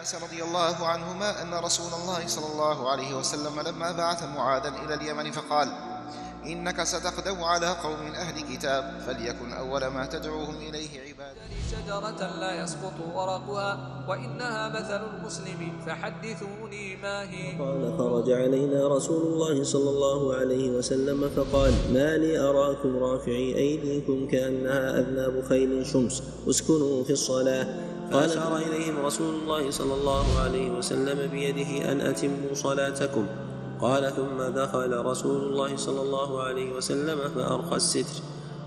أنس رضي الله عنهما أن رسول الله صلى الله عليه وسلم لما بعث معاذا إلى اليمن فقال إنك ستقدم على قوم أهل كتاب فليكن أول ما تدعوهم إليه عباد يعني شجرة لا يسقط ورقها وإنها مثل المسلم فحدثوني ما هي قال خرج علينا رسول الله صلى الله عليه وسلم فقال ما لي أراكم رافعي أيديكم كأنها أذناب خيل شمس اسكنوا في الصلاة فأشار إليهم رسول الله صلى الله عليه وسلم بيده أن أتموا صلاتكم قال ثم دخل رسول الله صلى الله عليه وسلم فأرخى الستر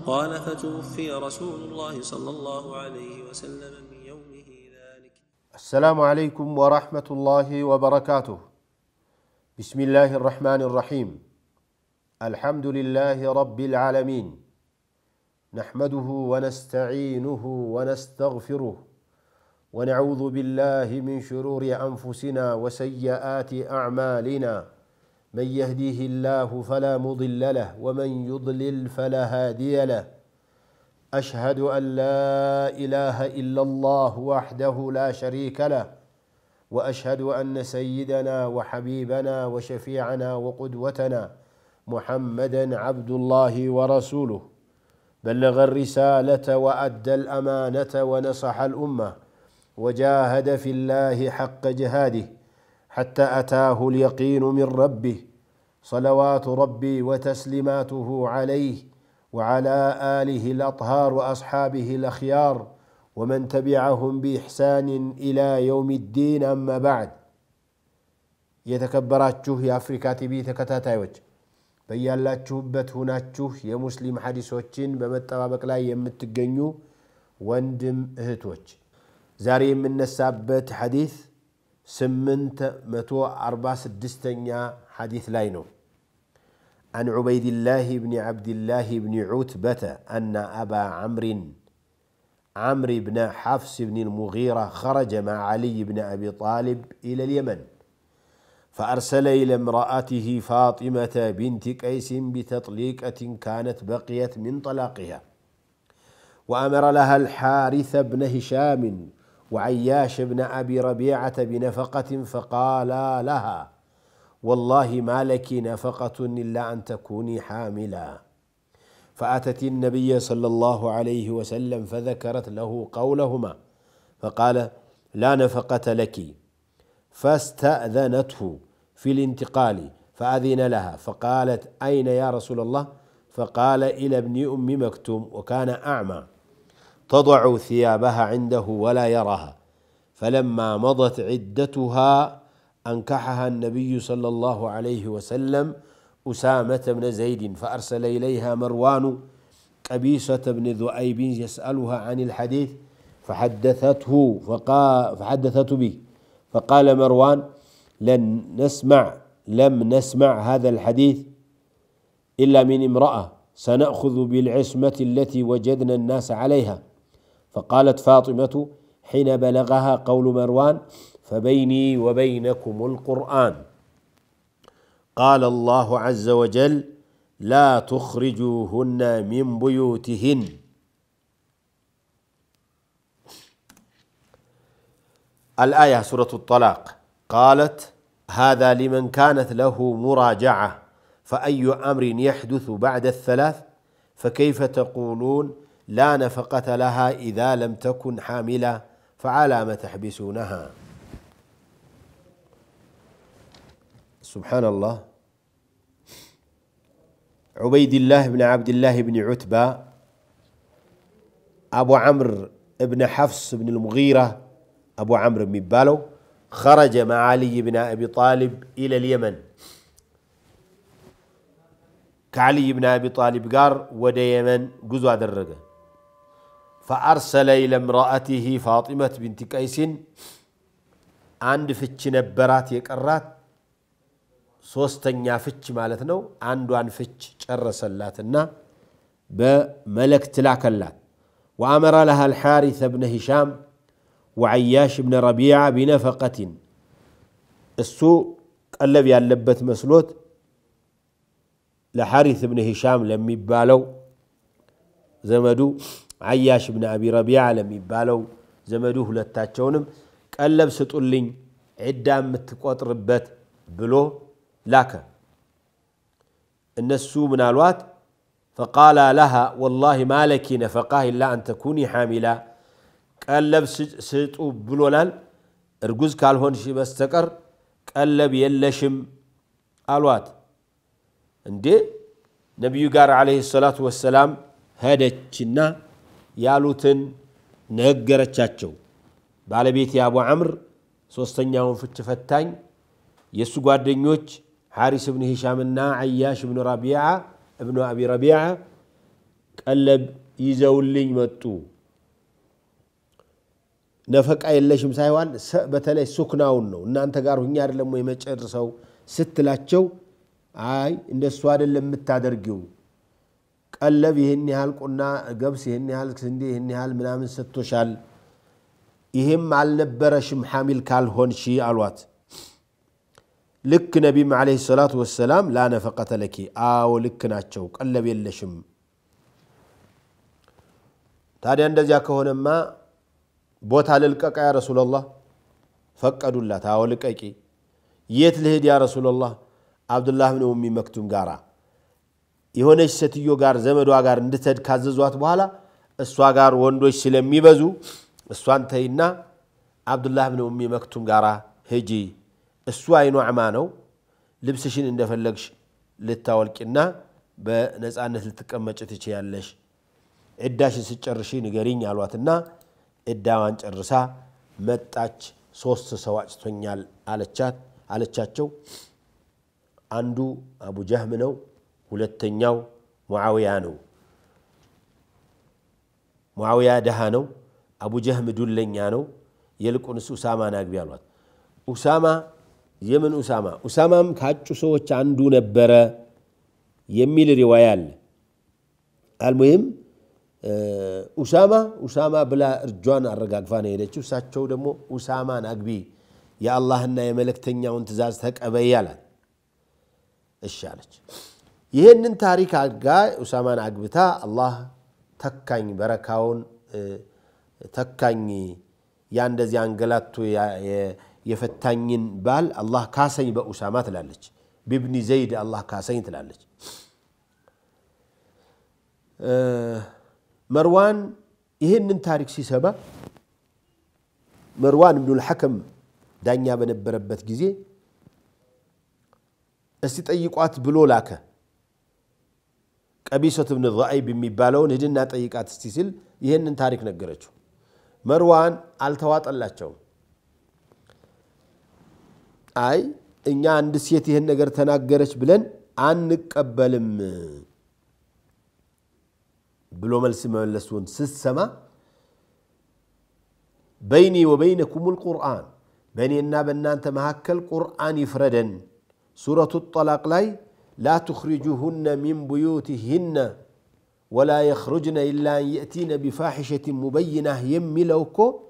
قال فتوفي رسول الله صلى الله عليه وسلم من يومه ذلك السلام عليكم ورحمة الله وبركاته بسم الله الرحمن الرحيم الحمد لله رب العالمين نحمده ونستعينه ونستغفره ونعوذ بالله من شرور انفسنا وسيئات اعمالنا من يهديه الله فلا مضل له ومن يضلل فلا هادي له اشهد ان لا اله الا الله وحده لا شريك له واشهد ان سيدنا وحبيبنا وشفيعنا وقدوتنا محمدا عبد الله ورسوله بلغ الرساله وادى الامانه ونصح الامه وجاهد في الله حق جهاده حتى اتاه اليقين من ربه صلوات ربي وتسليماته عليه وعلى اله الاطهار واصحابه الاخيار ومن تبعهم باحسان الى يوم الدين اما بعد የተከበራችሁ የአፍሪካ ቲቪ ተከታታዮች በያላችሁበት ሁናችሁ የሙስሊም ሐዲሶችን በመጠባበቅ ላይ የምትገኙ ወንድም እህቶች زاري من نسابت حديث سمنت متو ስድስተኛ الدستنيا حديث لينو عن عبيد الله بن عبد الله بن عتبة أن أبا عمرو عمرو بن حفص بن المغيرة خرج مع علي بن أبي طالب إلى اليمن فأرسل إلى امرأته فاطمة بنت قيس بتطليقة كانت بقيت من طلاقها وأمر لها الحارث بن هشام وعياش بن ابي ربيعه بنفقه فقالا لها والله ما لك نفقه الا ان تكوني حاملا فاتت النبي صلى الله عليه وسلم فذكرت له قولهما فقال لا نفقه لك فاستاذنته في الانتقال فاذن لها فقالت اين يا رسول الله فقال الى ابن ام مكتوم وكان اعمى تضع ثيابها عنده ولا يراها فلما مضت عدتها انكحها النبي صلى الله عليه وسلم اسامه بن زيد فارسل اليها مروان قبيصه بن ذؤيب يسالها عن الحديث فحدثته فقال فحدثته به فقال مروان لن نسمع لم نسمع هذا الحديث الا من امراه سناخذ بالعصمه التي وجدنا الناس عليها فقالت فاطمة حين بلغها قول مروان فبيني وبينكم القرآن قال الله عز وجل لا تخرجوهن من بيوتهن الآية سورة الطلاق قالت هذا لمن كانت له مراجعة فأي أمر يحدث بعد الثلاث فكيف تقولون لا نفقة لها إذا لم تكن حاملة فعلى ما تحبسونها سبحان الله عبيد الله بن عبد الله بن عتبة أبو عمرو بن حفص بن المغيرة أبو عمرو بن بالو خرج مع علي بن أبي طالب إلى اليمن كعلي بن أبي طالب قال ودى يمن قزوة درجه فأرسل إلى امرأته فاطمة بنت قيس عند فتش نبرات يقرات ሶስተኛ ፍች ማለት ነው። አንዷን ፍች ጨረሰላትና በመልእክት ላከላት። ወአመረ ለሃ አልሓሪث ብነ ሂሻም ወዓያሽ ብነ ረቢዓ ቢነፈቀቲን እሱ ቀለብ ያለበት መስሎት ለሓሪث ብነ ሂሻም ለሚባለው ዘመዱ አያሽ ብን አቢ ረቢያ ለሚባለው ዘመዱ ሁለታቸውንም ቀለብ ስጡልኝ ዒዳ የምትቆጥርበት ብሎ ላከ እነሱ ምናልባት ፈቃላ ለሃ ወላሂ ማለኪ ነፈቃ ኢላ አንተኩኒ ሓሚላ ቀለብ ስጡ ብሎናል እርጉዝ ካልሆንሽ በስተቀር ቀለብ የለሽም አሏት እንዴ ነቢዩ ጋር ዓለይሂ ሰላቱ ወሰላም ሄደችና ያሉትን ነገረቻቸው። ባለቤት የአቡ አምር ሶስተኛውን ፍች ፈታኝ የእሱ ጓደኞች ሐሪስ እብን ሂሻምና አያሽ እብኑ ረቢዓ እብኑ አቢ ረቢዓ ቀለብ ይዘውልኝ መጡ። ነፈቃ የለሽም ሳይሆን በተለይ ሱክናውን ነው እናንተ ጋር ሁኛ አይደለም ወይ ስትላቸው፣ አይ እንደሱ አይደለም የምታደርጊው ቀለብ ይህን ያህል ቁና ገብስ ይህን ያህል ስንዴ ይህን ያህል ምናምን ሰጥቶሻል፣ ይህም አልነበረሽም ሐሚል ካልሆንሽ አሏት። ልክ ነቢም ዓለይሂ ሰላቱ ወሰላም ላነፈቀተ ለኪ፣ አዎ ልክ ናቸው፣ ቀለብ የለሽም። ታዲያ እንደዚያ ከሆነማ ቦታ ልልቀቃ ያ ረሱላላህ ፈቀዱላት። አዎ ልቀቂ። የት ልሄድ ያ ረሱላላህ? አብዱላህ ብን ኡሚ መክቱም ጋራ የሆነች ሴትዮ ጋር ዘመዷ ጋር እንድትሄድ ካዘዟት በኋላ እሷ ጋር ወንዶች ስለሚበዙ እሷን ተይና አብዱላህ ብን ኡሚ መክቱም ጋር ሂጂ፣ እሱ አይኑ አዕማ ነው። ልብስሽን እንደፈለግሽ ልታወልቂና በነፃነት ልትቀመጭ ትችያለሽ። ዕዳሽን ስጨርሺ ንገሪኝ አሏትና ዕዳዋን ጨርሳ መጣች። ሶስት ሰው አጭቶኛል አለቻቸው። አንዱ አቡ ጃህም ነው። ሁለተኛው ሙዓውያ ነው። ሙዓውያ ድሃ ነው። አቡ ጀህም ዱለኛ ነው። የልቁንስ ኡሳማን አግቢ አሏት። ኡሳማ የምን ኡሳማ? ኡሳማም ካጩ ሰዎች አንዱ ነበረ የሚል ሪዋያ አለ። አልሙሂም ኡሳማ ኡሳማ ብላ እርጇን አረጋግፋ ነው የሄደችው። እሳቸው ደግሞ ኡሳማን አግቢ የአላህና የመልእክተኛውን ትእዛዝ ተቀበይ አላት። እሺ አለች። ይህንን ታሪክ አጋ ኡሳማን አግብታ አላህ ተካኝ በረካውን ተካኝ ያ እንደዚህ አንገላቱ የፈታኝን ባል አላህ ካሰኝ በኡሳማ ትላለች። ብብኒ ዘይድ አላህ ካሰኝ ትላለች። መርዋን ይህንን ታሪክ ሲሰማ መርዋን እብኑል ሐከም ዳኛ በነበረበት ጊዜ እስቲ ጠይቋት ብሎ ላከ። ቀቢሶት ብን ራእይብ የሚባለውን ሂድና ጠይቃት እስቲ ሲል ይህንን ታሪክ ነገረችው። መርዋን አልተዋጠላቸውም። አይ እኛ አንድ ሴት ይህን ነገር ተናገረች ብለን አንቀበልም ብሎ መልስ መመለሱን ስትሰማ በይኒ ወበይነኩም ልቁርአን በእኔና በእናንተ መካከል ቁርአን ይፍረደን ሱረቱ ጠላቅ ላይ لا تخرجوهن من بيوتهن ولا يخرجن إلا أن يأتين بفاحشة مبينة يملوكو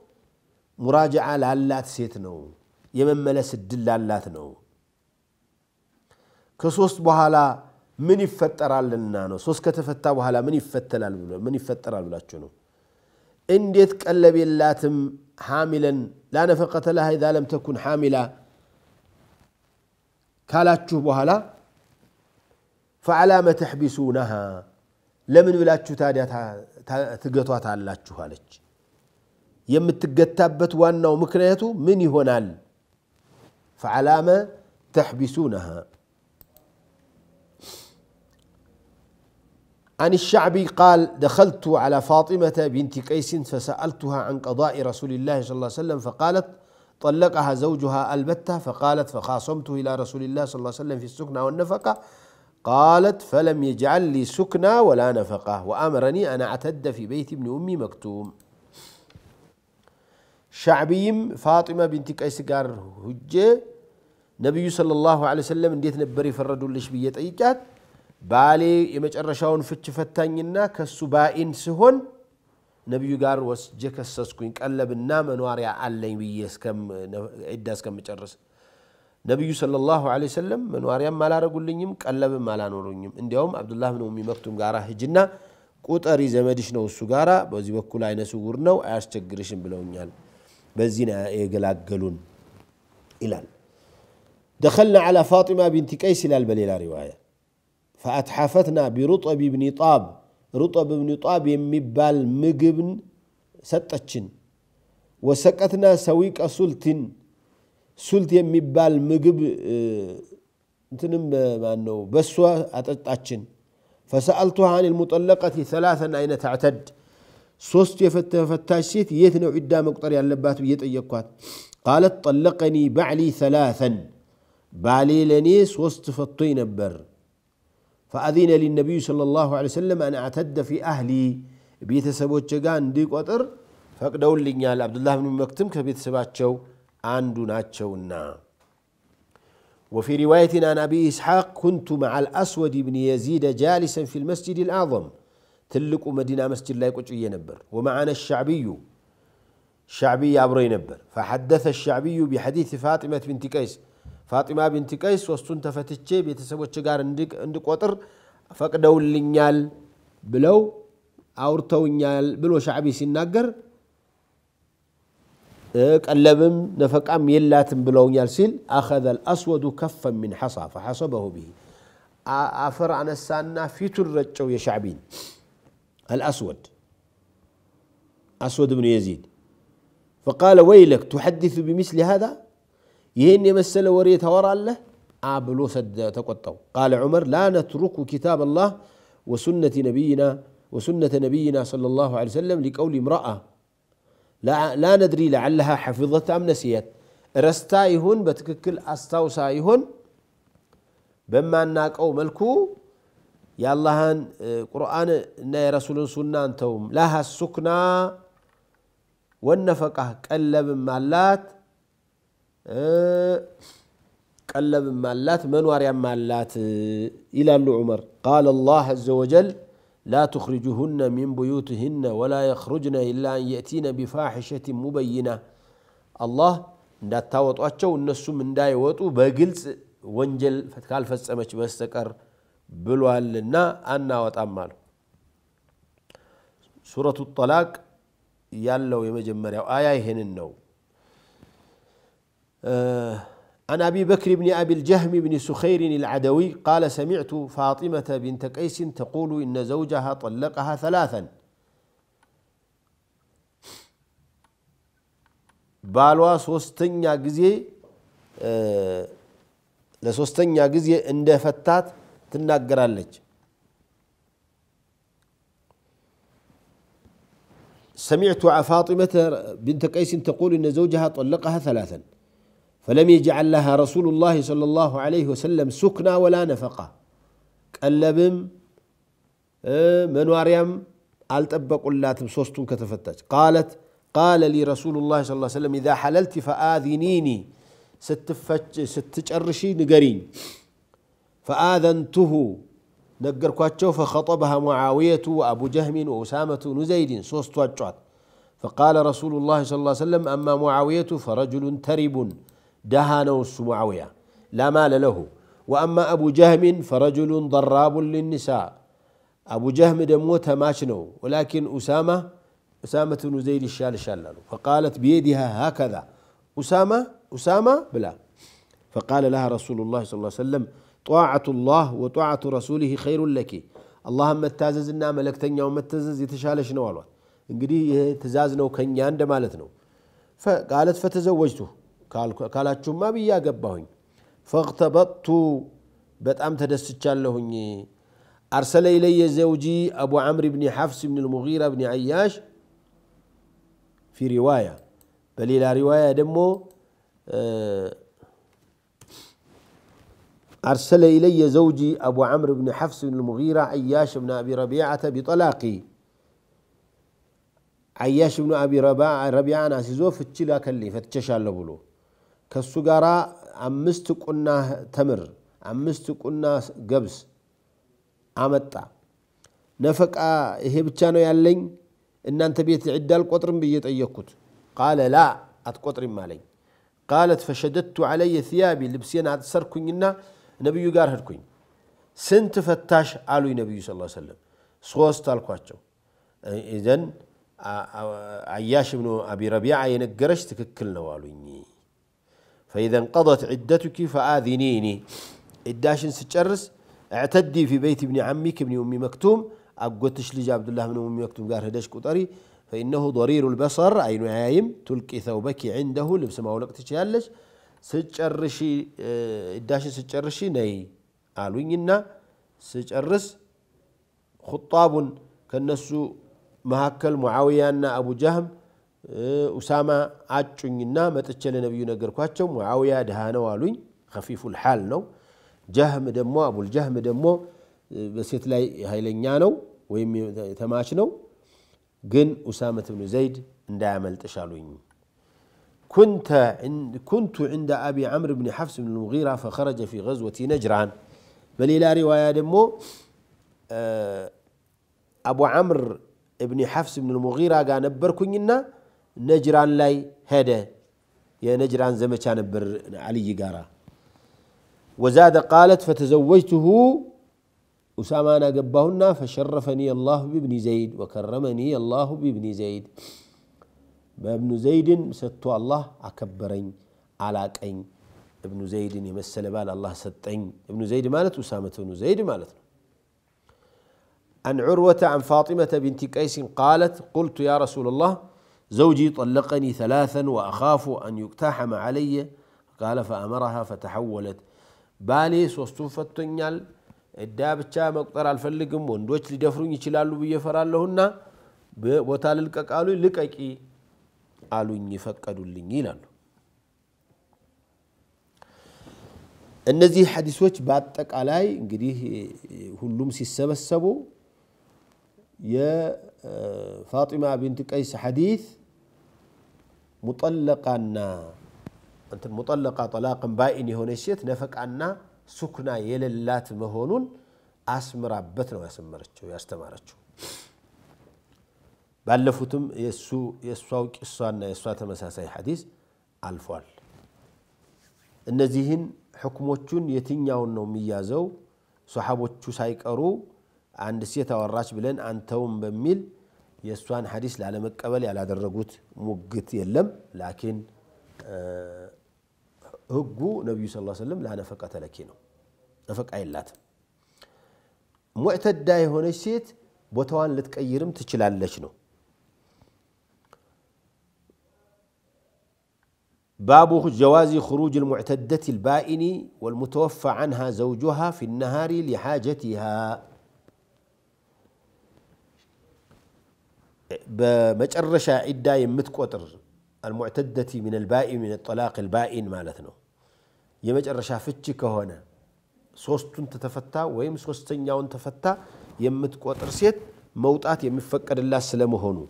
مراجعة لالات سيتنو يمملس الدل لالات نو كسوست بحالا من يفترال لنا نو سوس كتفتا بحالا من يفتلال من يفترال إن انديت قلب اللاتم حاملا لا نفقة لها إذا لم تكن حاملة كالاتشو بحالا تحبسونها لمن ولاتشو ተሕቢሱነሃ ለምን تعلاتشو ታዲያ يم አለች። وانا ዋናው من يهونال فعلى ما تحبسونها عن الشعبي قال دخلت على فاطمة بنت قيس فسألتها عن قضاء رسول الله صلى الله عليه وسلم فقالت طلقها زوجها البتة فقالت فخاصمته إلى رسول الله صلى الله عليه وسلم في السكنة والنفقة قالت فلم يجعل لي سكنى ولا نفقة وأمرني أن أعتد في بيت ابن أمي مكتوم شعبيم فاطمة بنت قيس قار هجة نبي صلى الله عليه وسلم انديت نبري فردوا ليش بيه الرشاون فتش فتانينا كالسبائن سهون نبي ባኢን وسجك السسكوين ጋር ወስጄ ከሰስኩኝ ቀለብና بيس كم ብዬ كم ዒዳ እስከምጨርስ نبي صلى الله عليه وسلم من واريام مالا رقلنهم كلب مالا نورنهم اندهم عبد الله من أمي مكتوم غارة هجنة كوت أري زمدش نو السغارة بازي بكل عين سغور نو عاش تقريش بلونيال بزينا إيقلاق قلون إلال دخلنا على فاطمة بنت كيس إلى البليلة رواية فأتحفتنا برطب بن طاب رطب بن طاب يمي بالمقبن ستتشن وسكتنا سويك سلطن سلت بال مقب انتنم مانو انه بسوا اتشن فسألتها عن المطلقة ثلاثا اين تعتد سوست يفتاشيت يتنو عدا مقتري على اللبات ويت ايكوات قالت طلقني بعلي ثلاثا بالي لني سوست فطي نبر فأذين للنبي صلى الله عليه وسلم أن أعتد في أهلي بيت سبوت جان ديك وطر فقدوا لي عبد الله بن مكتم كبيت سبات አንዱ ናቸውና وفي رواية عن أبي إسحاق كنت مع الأسود بن يزيد جالسا في المسجد الأعظم تلك مدينة مسجد لا يقعد ينبر ومعنا الشعبي شعبي أبري ينبر فحدث الشعبي بحديث فاطمة بنت قيس فاطمة بنت قيس وستنت تفتتشي بيتسوتش قار عندك عندك وطر فقدوا اللي بلو አውርተውኛል بلو شعبي سنقر قلبم نفقام يلاتم بلون يالسيل أخذ الأسود كفا من حصى فحصبه به أفر عن السانة في ترج يا شعبين الأسود أسود بن يزيد فقال ويلك تحدث بمثل هذا يهني مسألة ورية وراء الله أبلو سد تقطو قال عمر لا نترك كتاب الله وسنة نبينا وسنة نبينا صلى الله عليه وسلم لقول امرأة لا لا ندري لعلها حفظت ام نسيت رستايهن بتككل استاوسايهن بما ناك او ملكو يا الله آه، قران ناي رسول سنة انتم لها السكنى والنفقه قلب مالات آه، قلب مالات منوار مالات آه، الى عمر قال الله عز وجل لا تخرجهن من بيوتهن ولا يخرجن إلا أن يأتين بفاحشة مبينة الله دا تاوت النسو من دا بقلس ونجل فتكال فتسامش بستكر بلوال لنا أنا وتأمال سورة الطلاق يالو يمجمري آية هنن عن أبي بكر بن أبي الجهم بن سخير العدوي قال سمعت فاطمة بنت قيس تقول إن زوجها طلقها ثلاثا بالوا سوستن يا ባሏ لسوستن يا ለሶስተኛ عند فتات ትናገራለች። سمعت فاطمة بنت قيس تقول إن زوجها طلقها ثلاثا فلم يجعل لها رسول الله صلى الله عليه وسلم سكنا ولا نفقة قلبم اه، من واريام ألتبقوا لا صوستم كتفتج قالت قال لي رسول الله صلى الله عليه وسلم إذا حللت فآذنيني ستفتش ستش أرشي نقرين فآذنته نقر كواتشو فخطبها معاوية وأبو جهم وأسامة نزيد صوست فقال رسول الله صلى الله عليه وسلم أما معاوية فرجل ترب دهانو معاوية لا مال له وأما أبو جهم فرجل ضراب للنساء أبو جهم دموت ماشنو ولكن أسامة أسامة بن زيد الشال شلل فقالت بيدها هكذا أسامة أسامة بلا فقال لها رسول الله صلى الله عليه وسلم طاعة الله وطاعة رسوله خير لك اللهم اتاززنا ملكتኛው መተዘዝ የተሻለሽ ነው አሏት እንግዲህ ይሄ ትእዛዝ ነው ከኛ فقالت فتزوجته ካላችሁማ ብዬ አገባሁኝ። ፈቅተበጥቱ በጣም ተደስቻለሁኝ። አርሰለ ኢለየ ዘውጂ አቡ ዓምር ብኒ ሐፍስ المغيرة بن ብኒ አያሽ ፊ ሪዋያ በሌላ ሪዋያ ደግሞ أرسل إلي زوجي أبو عمرو بن حفص بن المغيرة عياش بن أبي ربيعة بطلاقي عياش بن أبي ربيعة ربيعة ناسيزو فتشلا كلي فتششال بلو كسو غارا عمست تمر عمست قنا جبس عمتا نفق اه هي يالين ان انت بيت عدال قطر بيت ايكوت قال لا ات قطر مالي قالت فشددت علي ثيابي لبسين عاد سركوينا نبيو غار هركوين سنت فتاش قالوا النبي صلى الله عليه وسلم صوست الكواتشو اذا عياش بن ابي ربيعه ينقرش تككلنا والويني فإذا انقضت عدتك فآذنيني إداشن ستشرس اعتدي في بيت ابن عمك ابن أم مكتوم أقوتش لج عبد الله بن أم مكتوم قال هداش كطري فإنه ضرير البصر أي نعايم تلقي ثوبك عنده لبس ما ولقتش يالش ستشرشي إداشن آه، ستشرشي ني قالوኝና ستشرس خطاب كالنسو معاوية ሙዓውያና أبو جهم أسامة عاتشون ينا ما تتشل نبي ينقر كواتشو دهانا والوين خفيف الحال نو جهم دمو أبو الجهم دمو بس يتلاي هاي لنيانو ويمي تماشنو قن أسامة بن زيد ندعمل تشالوين كنت عند كنت عند ابي عمرو بن حفص بن المغيره فخرج في غزوه نجران بل الى روايه دمو ابو عمرو بن حفص بن المغيره قال نبركن ነጅራን ላይ ሄደ የነጅራን ዘመቻ ነበር አልይ ጋራ ወዛደ ቃለት ፈተዘወጅትሁ ኡሳማን አገባሁና ፈሸረፈኒ አላሁ ብብኒ ዘይድ ወከረመኒ አላሁ ብብኒ ዘይድ በእብኑ ዘይድን ሰጥቶ አላህ አከበረኝ አላቀኝ እብኑ ዘይድን የመሰለ ባል አላህ ሰጠኝ እብኑ ዘይድ ማለት ኡሳመት እብኑ ዘይድ ማለት ነው عن عروة عن فاطمة بنت قيس قالت قلت يا رسول الله زوجي طلقني ثلاثا وأخاف أن يقتحم علي قال فأمرها فتحولت بالي سوستوفتن يال الداب الشام اقترى الفلقم واندوش لدفرون يشلالو بيفرع لهن وطال القاق قالوا لكي قالوا إني فقدوا اللي እነዚህ ሐዲሶች በአጠቃላይ እንግዲህ ሁሉም ሲሰበሰቡ فاطمة بنت قيس حديث مطلقانا أنت مطلقة طلاقا بائن يهون ست نفقانا سكنا يللات مهونون አስምራበት ነው ያሰመረችው ያስተማረችው። ባለፉትም የእሷው ቂሷና የእሷ ተመሳሳይ ሐዲስ አልፏል። እነዚህን ሕክሞቹን የትኛውን ነው የሚያዘው? ሶሓቦቹ ሳይቀሩ አንድ ሴት አወራች ብለን አንተውም በሚል يسوان حديث لعلم قبل على درجوت مجت يلم لكن هجو نبي صلى الله عليه وسلم لا فقط لكنه نفق أي اللات معتد داي هون الشيت بوتوان لتك أيرم تشلال لشنو باب جواز خروج المعتدة البائن والمتوفى عنها زوجها في النهار لحاجتها بمجرشة عدة يمتقطر المعتدة من البائن من الطلاق البائن مالتنا يمجرشة فتشك هنا صوستن تتفتا ويم صوستن يون تفتا يمتقطر سيت موتات يمفكر الله سلمه هنا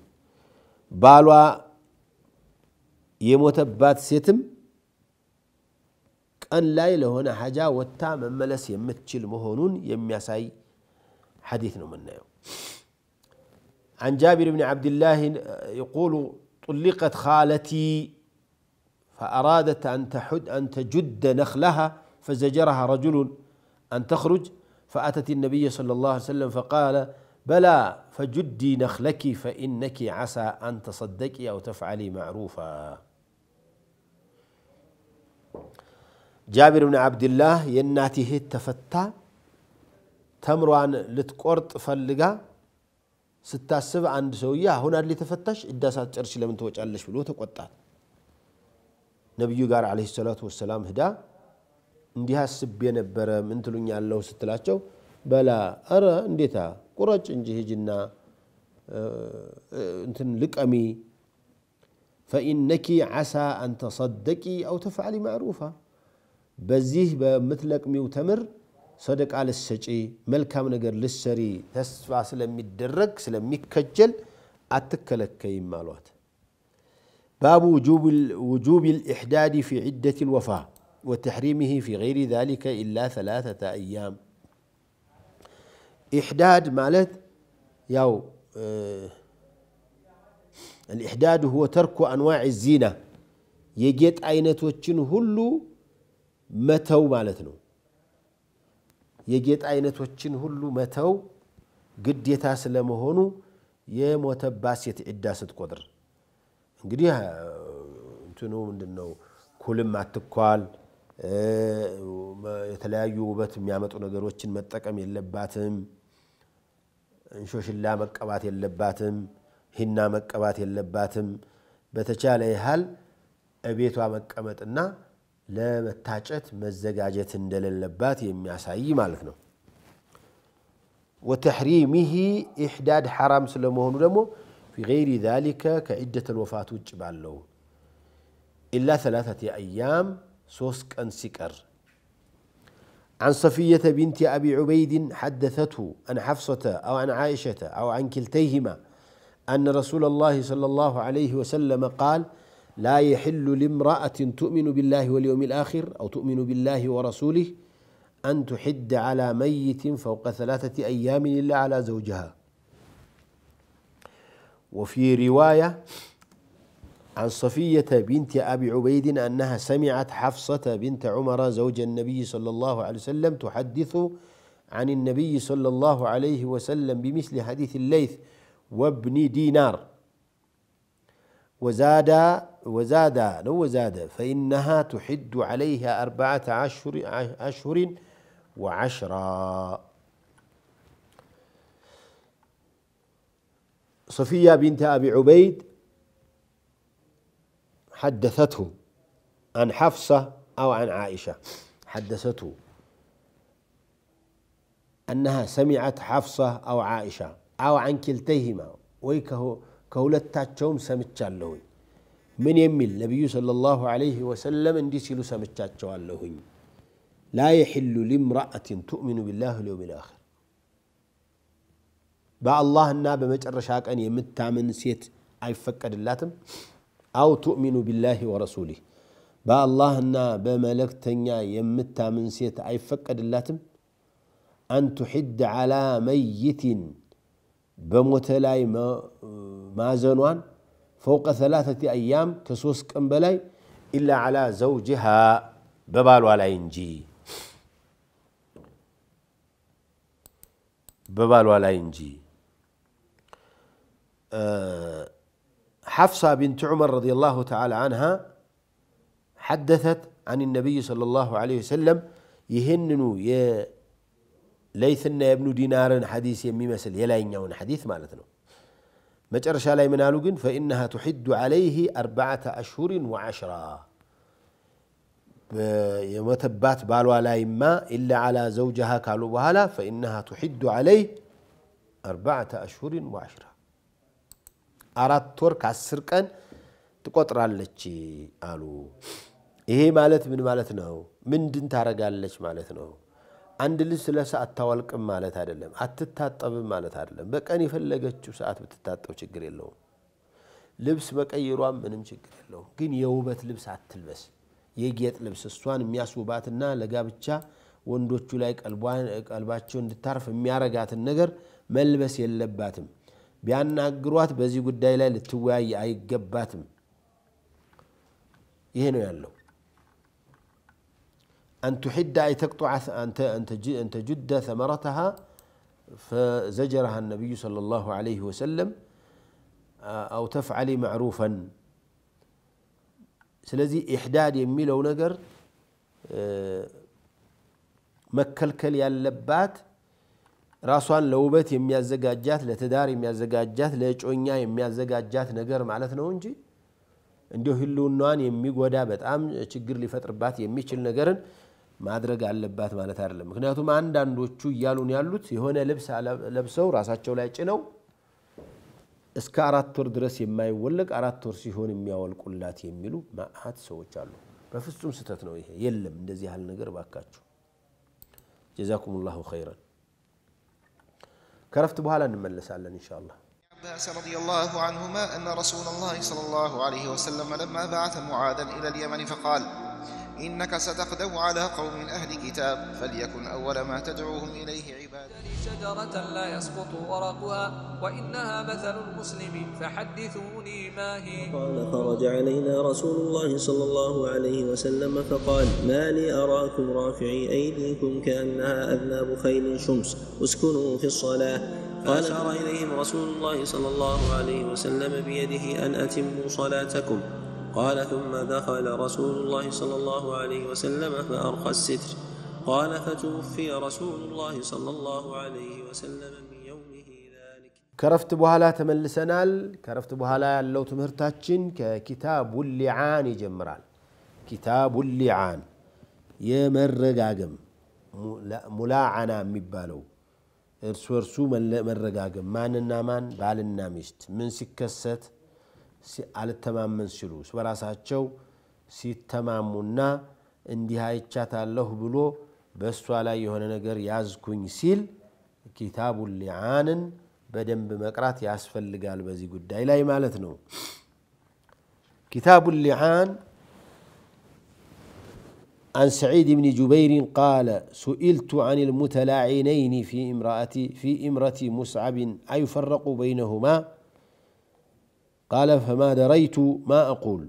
بالوا يموت بات سيتم أن لا إله هنا حاجة والتام ملس يمتشل مهونون يمياساي حديثنا من عن جابر بن عبد الله آه، يقول طلقت خالتي فأرادت أن تحد أن تجد نخلها فزجرها رجل أن تخرج فأتت النبي صلى الله عليه وسلم فقال بلى فجدي نخلك فإنك عسى أن تصدقي أو تفعلي معروفا جابر بن عبد الله يناته تمر عن لتقرط فلقا ستاسب عند سويا هنا اللي تفتش الداسات ترشي لمن توجه علش بلوت وقطعت نبي يقار عليه الصلاة والسلام هدا عندها السب ينبر من تلوني على لو ستلاتشو بلا أرى عندها قرج إن جهي جنا انتن لك أمي فإنك عسى أن تصدقي أو تفعلي معروفة بزيه بمثلك ميو تمر صدق على السجي ملكام نجر للسري تسفع سلم يدرك سلم يكجل أتكلك مالوات باب وجوب وجوب الإحداد في عدة الوفاة وتحريمه في غير ذلك إلا ثلاثة أيام إحداد مالت ياو اه الإحداد هو ترك أنواع الزينة يجيت አይነቶችን ሁሉ መተው متو مالتنو የጌጥ አይነቶችን ሁሉ መተው ግዴታ ስለመሆኑ የሞተባት ሴት ዕዳ ስትቆጥር እንግዲህ እንትኑ ምንድን ነው ኩልም አትኳል፣ የተለያዩ ውበት የሚያመጡ ነገሮችን መጠቀም የለባትም፣ እንሾሽላ መቀባት የለባትም፣ ሂና መቀባት የለባትም። በተቻለ ያህል እቤቷ መቀመጥና لما تاجت مزجاجة دل النبات يمي مالكنا وتحريمه إحداد حرام سلمه ندمه في غير ذلك كعدة الوفاة وجبالو إلا ثلاثة أيام سوسك أن سكر عن صفية بنت أبي عبيد حدثته أن حفصة أو عن عائشة أو عن كلتيهما أن رسول الله صلى الله عليه وسلم قال: لا يحل لامرأة تؤمن بالله واليوم الآخر أو تؤمن بالله ورسوله أن تحد على ميت فوق ثلاثة أيام إلا على زوجها وفي رواية عن صفية بنت أبي عبيد أنها سمعت حفصة بنت عمر زوج النبي صلى الله عليه وسلم تحدث عن النبي صلى الله عليه وسلم بمثل حديث الليث وابن دينار وزاد وزاد لو زاد فإنها تحد عليها أربعة أشهر أشهر وعشرا صفية بنت أبي عبيد حدثته عن حفصة أو عن عائشة حدثته أنها سمعت حفصة أو عائشة أو عن كلتيهما ويكه كولتاتشوم سمتشالوي من يميل نبي صلى الله عليه وسلم ان ديسيلو سمتشالوي لا يحل لامرأة تؤمن بالله اليوم الآخر با الله النابة رشاك أن يمتع من نسيت أي فكر اللاتم أو تؤمن بالله ورسوله با الله النا بملك تنيا يمتا من سيت أي فكر اللاتم أن تحد على ميت بموتلاي مازنوان فوق ثلاثة أيام كسوس كمبلاي إلا على زوجها ببال ولا ينجي ببال ولا ينجي حفصة بنت عمر رضي الله تعالى عنها حدثت عن النبي صلى الله عليه وسلم يهننوا يا ليثنا ابن دينار حديث يمي مثل يلاين يون حديث مالتنا ما ترشى لي من ألوغن فإنها تحد عليه أربعة أشهر وعشرة يمتبات بالوا لا إما إلا على زوجها قالوا بهلا فإنها تحد عليه أربعة أشهر وعشرة أراد تورك السرقة تقطر على قالوا إيه مالت من مالتنا من دنتها رجال مالتنا مالتنا አንድ ልጅ ስለ ሰዓት አታዋልቅም ማለት አይደለም፣ አትታጠብም ማለት አይደለም። በቀን የፈለገችው ሰዓት ብትታጠብ ችግር የለውም። ልብስ መቀየሯም ምንም ችግር የለውም። ግን የውበት ልብስ አትልበስ፣ የጌጥ ልብስ እሷን የሚያስውባትና ለጋብቻ ወንዶቹ ላይ ቀልባቸው እንድታርፍ የሚያረጋትን ነገር መልበስ የለባትም። ቢያናግሯት በዚህ ጉዳይ ላይ ልትወያይ አይገባትም። ይሄ ነው ያለው። أن تحد أي تقطع أن أن تجد ثمرتها فزجرها النبي صلى الله عليه وسلم آه، أو تفعلي معروفا سلزي إحداد يميلو نقر مكلكل اللبات راسوان لوبت يميا الزقاجات لتدار يميا الزقاجات لأجعونيا يميا الزقاجات نقر معلتنا ونجي عنده هلو النوان يمي قدابت أم تشقر لفترة بات يمي نقرن نقر ማድረግ አለባት ማለት አይደለም። ምክንያቱም አንዳንዶቹ እያሉን ያሉት የሆነ ልብስ ለብሰው ራሳቸው ላይ ጭነው እስከ አራት ወር ድረስ የማይወለቅ አራት ወር ሲሆን የሚያወልቁላት የሚሉ ማአት ሰዎች አሉ። በፍጹም ስህተት ነው ይሄ። የለም እንደዚህ ያህል ነገር ባካችሁ። ጀዛኩም ላሁ ኸይረን። ከረፍት በኋላ እንመለሳለን ኢንሻአላህ። عباس رضي الله عنهما أن رسول الله صلى الله عليه وسلم لما بعث معاذا إلى اليمن فقال إنك ستغدو على قوم أهل كتاب فليكن أول ما تدعوهم إليه عباد يعني شجرة لا يسقط ورقها وإنها مثل المسلم فحدثوني ما هي قال خرج علينا رسول الله صلى الله عليه وسلم فقال ما لي أراكم رافعي أيديكم كأنها أذناب خيل شمس اسكنوا في الصلاة قال أشار إليهم رسول الله صلى الله عليه وسلم بيده أن أتموا صلاتكم قال ثم دخل رسول الله صلى الله عليه وسلم فأرقى الستر قال فتوفي رسول الله صلى الله عليه وسلم من يومه ذلك كرفت لا تملسنال كرفت لو ያለው كتاب اللعان جمرال كتاب اللعان ሊዓን የመረጋገም ሙላዓና مبالو እርስ እርሱ መረጋገም ማንና ማን ባልና ሚስት ምን ሲከሰት አልተማመን ሲሉ በራሳቸው ሲተማሙና እንዲህ አይቻታለሁ ብሎ በእሷ ላይ የሆነ ነገር ያዝኩኝ ሲል ኪታቡን ሊዓንን በደንብ መቅራት ያስፈልጋል በዚህ ጉዳይ ላይ ማለት ነው كتاب اللعان عن سعيد بن جبير قال سئلت عن المتلاعينين في امرأتي في امرة مسعب أيفرق بينهما قال فما دريت ما أقول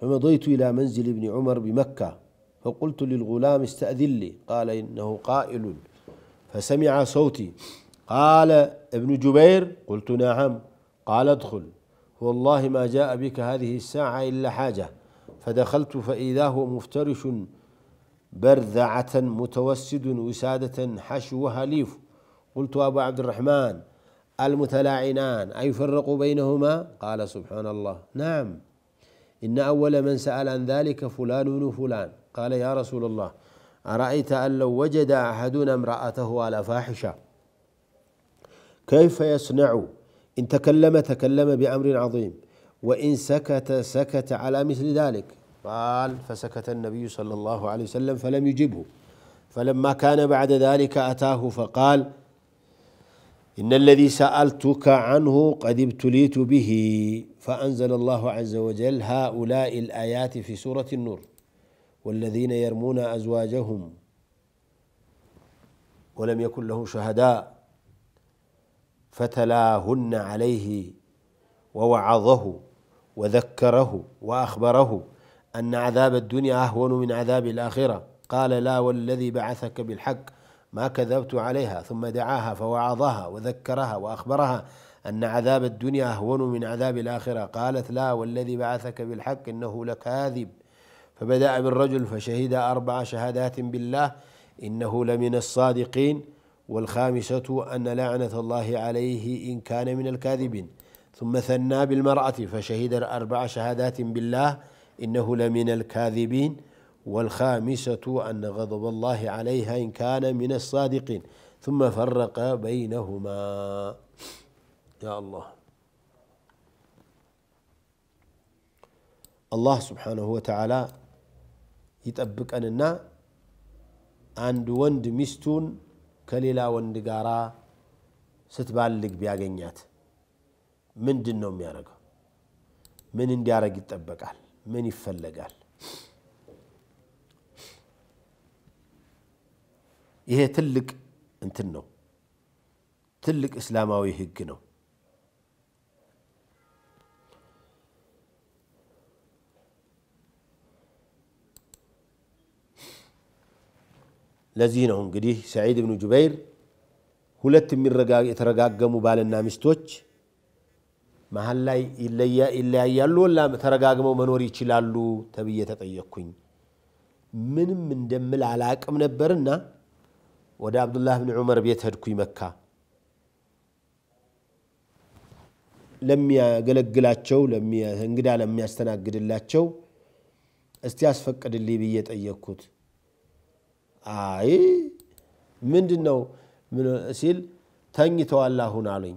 فمضيت إلى منزل ابن عمر بمكة فقلت للغلام استأذن لي قال إنه قائل فسمع صوتي قال ابن جبير قلت نعم قال ادخل والله ما جاء بك هذه الساعة إلا حاجة فدخلت فإذا هو مفترش برذعة متوسد وسادة حشوها ليف قلت أبو عبد الرحمن المتلاعنان أيفرق بينهما قال سبحان الله نعم إن أول من سأل عن ذلك فلان بن فلان قال يا رسول الله أرأيت أن لو وجد أحدنا امرأته على فاحشة كيف يصنع إن تكلم تكلم بأمر عظيم وإن سكت سكت على مثل ذلك قال فسكت النبي صلى الله عليه وسلم فلم يجبه فلما كان بعد ذلك أتاه فقال إن الذي سألتك عنه قد ابتليت به فأنزل الله عز وجل هؤلاء الآيات في سورة النور والذين يرمون أزواجهم ولم يكن له شهداء فتلاهن عليه ووعظه وذكره وأخبره أن عذاب الدنيا أهون من عذاب الآخرة قال لا والذي بعثك بالحق ما كذبت عليها ثم دعاها فوعظها وذكرها واخبرها ان عذاب الدنيا اهون من عذاب الاخره قالت لا والذي بعثك بالحق انه لكاذب فبدا بالرجل فشهد اربع شهادات بالله انه لمن الصادقين والخامسه ان لعنه الله عليه ان كان من الكاذبين ثم ثنى بالمراه فشهد اربع شهادات بالله انه لمن الكاذبين والخامسة أن غضب الله عليها إن كان من الصادقين ثم فرق بينهما يا الله الله سبحانه وتعالى يطبق أننا عند وند مستون كليلا وند غارا ستبالك بياغنيات من دنهم يارك من اندي يارك يطبقال من يفلقال ይሄ ትልቅ እንትን ነው፣ ትልቅ እስላማዊ ህግ ነው። ለዚህ ነው እንግዲህ ሰዒድ ብኑ ጁበይር ሁለት የተረጋገሙ ባልና ሚስቶች መሀል ላይ ይለያያሉ ወላ ተረጋግመው መኖር ይችላሉ ተብዬ ተጠየቅኩኝ። ምንም እንደምል አላቅም ነበርና ወደ አብዱላህ ብን ዑመር ቤት ሄድኩ መካ ለሚያገለግላቸው እንግዳ ለሚያስተናግድላቸው እስቲ አስፈቅድልኝ ብዬ ጠየቅኩት። አይ ምንድን ነው ሲል ተኝተዋል አሁን አሉኝ።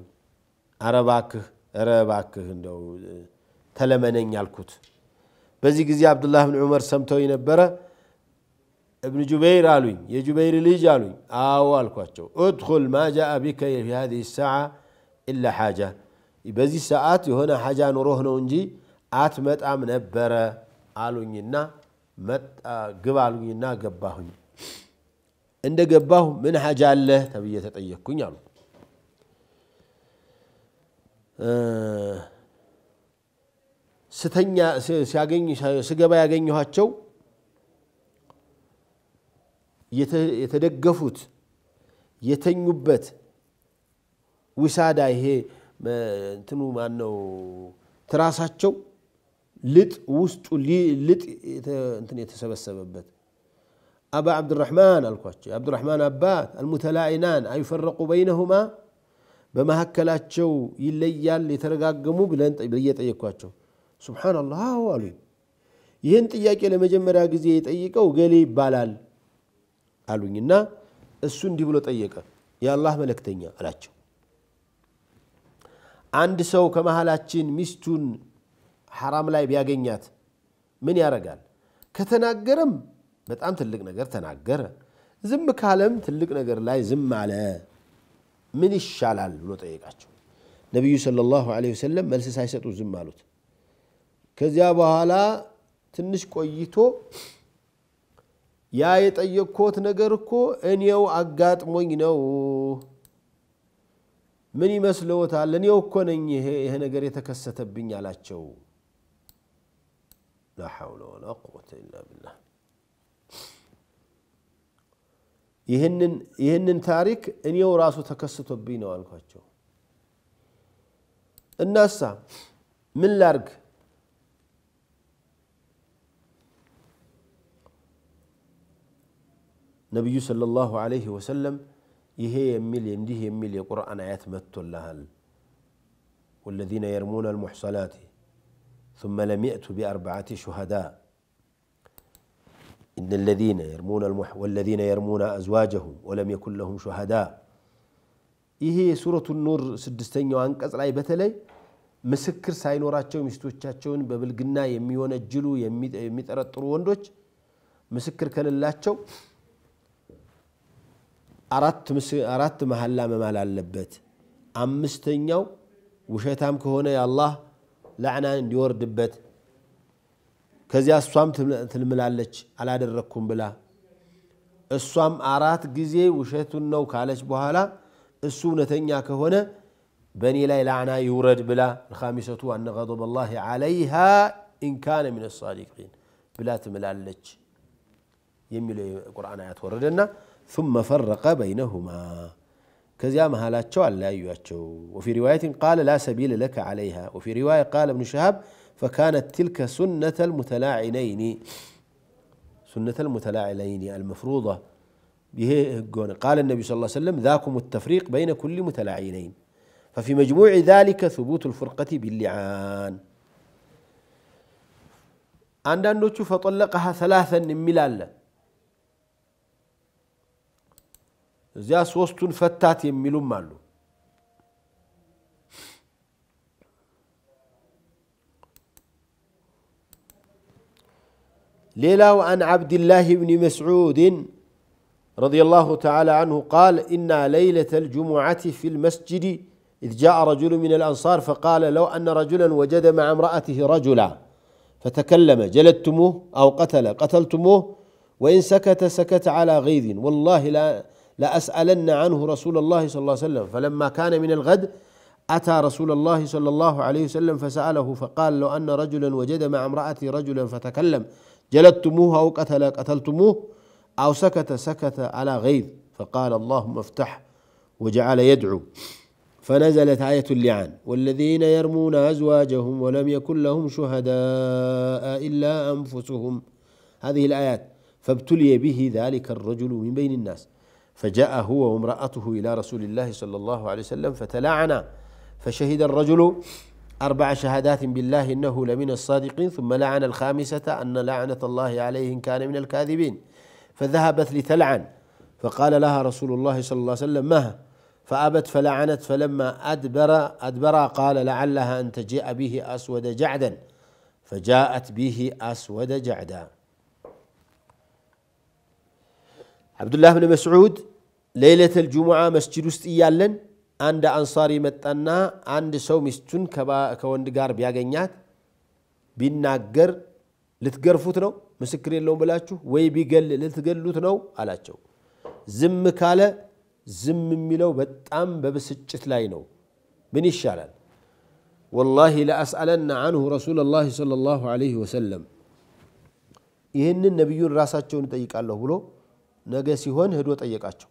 አረባክህ ረባክህ እንደው ተለመነኝ አልኩት። በዚህ ጊዜ አብዱላህ ብን ዑመር ሰምተው የነበረ እብን ጁበይር አሉኝ፣ የጁበይር ልጅ አሉኝ። አዎ አልኳቸው። እድኹል ማ ጃአ ቢከ ፊ ሃዚህ ሰዓ ኢላ ሓጃ፣ በዚህ ሰዓት የሆነ ሓጃ ኑሮህ ነው እንጂ አትመጣም ነበረ አሉኝና ግብ አሉኝና ገባሁኝ። እንደ ገባሁ ምን ሓጃ አለ ተብዬ ተጠየቅኩኝ አሉ። ስተኛ ሲያገኝ ስገባ ያገኘኋቸው የተደገፉት የተኙበት ዊሳዳ ይሄ እንትኑ ነው ትራሳቸው ልጥ ውስጡ ልጥ የተሰበሰበበት አባ ዓብድራሕማን አልኳቸው። የአብዱራህማን አባት አልሙተላኢናን አይፈረቁ በይነሁማ በመሀከላቸው ይለያል የተረጋገሙ ብለን እየጠየቅኳቸው፣ ሱብሓነላህ አሉ። ይህን ጥያቄ ለመጀመሪያ ጊዜ የጠይቀው ገሌ ይባላል አሉኝና እሱ እንዲህ ብሎ ጠየቀ። የአላህ መልእክተኛ አላቸው፣ አንድ ሰው ከመሃላችን ሚስቱን ሐራም ላይ ቢያገኛት ምን ያረጋል? ከተናገረም በጣም ትልቅ ነገር ተናገረ፣ ዝም ካለም ትልቅ ነገር ላይ ዝም አለ፣ ምን ይሻላል ብሎ ጠየቃቸው። ነቢዩ ሰለላሁ ዐለይሂ ወሰለም መልስ ሳይሰጡ ዝም አሉት። ከዚያ በኋላ ትንሽ ቆይቶ ያ የጠየቅኮት ነገር እኮ እኔው አጋጥሞኝ ነው። ምን ይመስልዎታል? እኔው እኮ ነኝ ይሄ ነገር የተከሰተብኝ አላቸው። ላ ሐውለ ወላ ቁወተ ኢላ ቢላህ። ይህንን ታሪክ እኔው ራሱ ተከስቶብኝ ነው አልኳቸው። እናሳ ምን ላርግ نبي صلى الله عليه وسلم يهي يميل يمديه يميل قرآن آيات متل لهال والذين يرمون المحصلات ثم لم يأتوا بأربعة شهداء إن الذين يرمون المح والذين يرمون أزواجهم ولم يكن لهم شهداء هي سورة النور سدستين يوان كزل بثلي مسكر ساين وراتشو مستو تشاتشون ببلغنا يميون الجلو يميت يميت مسكر كان اللاتشو አራት መሐላ መማል አለበት። አምስተኛው ውሸታም ከሆነ የአላህ ላዕና እንዲወርድበት ከዚያ እሷም ትልምላለች አላደረግኩም ብላ እሷም አራት ጊዜ ውሸቱን ነው ካለች በኋላ እሱ እውነተኛ ከሆነ በእኔ ላይ ላዕና ይውረድ ብላ الخامسة أن غضب الله عليها إن كان من الصادقين بلا تملالج يميل القرآن آيات وردنا ثم فرق بينهما كذا مهالاتشو على يواتشو وفي رواية قال لا سبيل لك عليها وفي رواية قال ابن شهاب فكانت تلك سنة المتلاعنين سنة المتلاعنين المفروضة به قال النبي صلى الله عليه وسلم ذاكم التفريق بين كل متلاعنين ففي مجموع ذلك ثبوت الفرقة باللعان عندنا فطلقها ثلاثا من ملال እዚያ ሶስቱን ፈታት የሚሉም አሉ። ليلة عن عبد الله بن مسعود رضي الله تعالى عنه قال إنا ليلة الجمعة في المسجد إذ جاء رجل من الأنصار فقال لو أن رجلا وجد مع امرأته رجلا فتكلم جلدتموه أو قتل قتلتموه وإن سكت سكت على غيظ والله لا لأسألن عنه رسول الله صلى الله عليه وسلم فلما كان من الغد أتى رسول الله صلى الله عليه وسلم فسأله فقال لو أن رجلا وجد مع امرأتي رجلا فتكلم جلدتموه أو قتل قتلتموه أو سكت سكت على غيظ فقال اللهم افتح وجعل يدعو فنزلت آية اللعان والذين يرمون أزواجهم ولم يكن لهم شهداء إلا أنفسهم هذه الآيات فابتلي به ذلك الرجل من بين الناس فجاء هو وامرأته إلى رسول الله صلى الله عليه وسلم فتلاعنا فشهد الرجل أربع شهادات بالله إنه لمن الصادقين ثم لعن الخامسة أن لعنة الله عليه إن كان من الكاذبين فذهبت لتلعن فقال لها رسول الله صلى الله عليه وسلم مها فأبت فلعنت فلما أدبر أدبر قال لعلها أن تجيء به أسود جعدا فجاءت به أسود جعدا አብዱላህ ብን መስዑድ ሌይለተል ጁሙዓ መስጅድ ውስጥ እያለን አንድ አንሳሪ መጣና አንድ ሰው ሚስቱን ከወንድ ጋር ቢያገኛት ቢናገር ልትገርፉት ነው፣ ምስክር የለውም ብላችሁ ወይ ቢገል ልትገሉት ነው አላቸው። ዝም ካለ ዝም የሚለው በጣም በብስጭት ላይ ነው። ምን ይሻላል? ወላሂ ለአስአለና አንሁ ረሱለላሂ ሰለላሁ ዐለይሂ ወሰለም ይህንን ነቢዩን ራሳቸውን እጠይቃለሁ ብሎ ነገ ሲሆን ህዶ ጠየቃቸው።